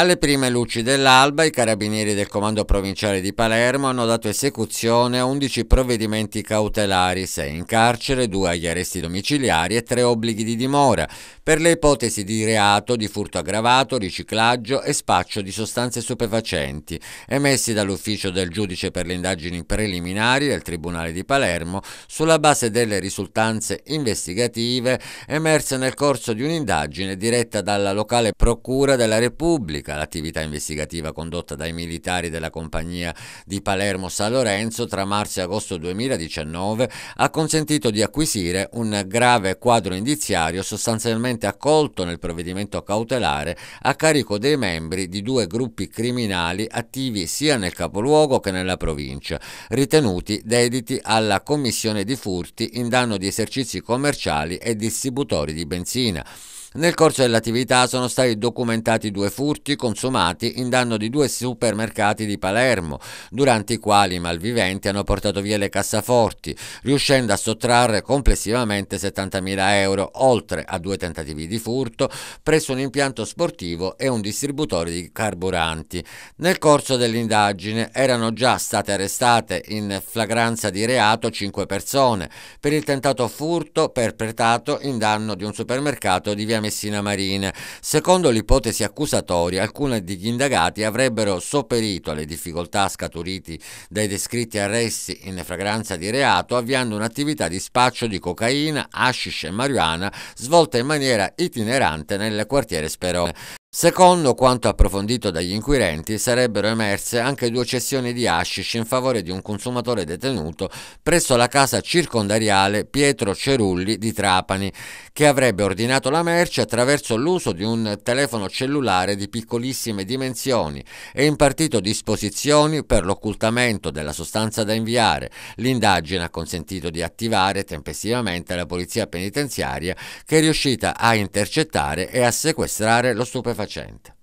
Alle prime luci dell'alba i carabinieri del Comando Provinciale di Palermo hanno dato esecuzione a 11 provvedimenti cautelari, 6 in carcere, 2 agli arresti domiciliari e 3 obblighi di dimora per le ipotesi di reato di furto aggravato, riciclaggio e spaccio di sostanze stupefacenti, emessi dall'ufficio del giudice per le indagini preliminari del Tribunale di Palermo sulla base delle risultanze investigative emerse nel corso di un'indagine diretta dalla locale Procura della Repubblica pubblica l'attività investigativa condotta dai militari della compagnia di Palermo San Lorenzo tra marzo e agosto 2019 ha consentito di acquisire un grave quadro indiziario sostanzialmente accolto nel provvedimento cautelare a carico dei membri di due gruppi criminali attivi sia nel capoluogo che nella provincia, ritenuti dediti alla commissione di furti in danno di esercizi commerciali e distributori di benzina. Nel corso dell'attività sono stati documentati due furti consumati in danno di due supermercati di Palermo, durante i quali i malviventi hanno portato via le cassaforti, riuscendo a sottrarre complessivamente 70.000 euro, oltre a due tentativi di furto presso un impianto sportivo e un distributore di carburanti. Nel corso dell'indagine erano già state arrestate in flagranza di reato 5 persone per il tentato furto perpetrato in danno di un supermercato di via Messina Marina. Secondo l'ipotesi accusatoria, alcuni degli indagati avrebbero sopperito alle difficoltà scaturiti dai descritti arresti in fragranza di reato avviando un'attività di spaccio di cocaina, hashish e marijuana svolta in maniera itinerante nel quartiere Sperone. Secondo quanto approfondito dagli inquirenti, sarebbero emerse anche due cessioni di hashish in favore di un consumatore detenuto presso la casa circondariale Pietro Cerulli di Trapani, che avrebbe ordinato la merce attraverso l'uso di un telefono cellulare di piccolissime dimensioni e impartito disposizioni per l'occultamento della sostanza da inviare. L'indagine ha consentito di attivare tempestivamente la polizia penitenziaria, che è riuscita a intercettare e a sequestrare lo stupefacente facente.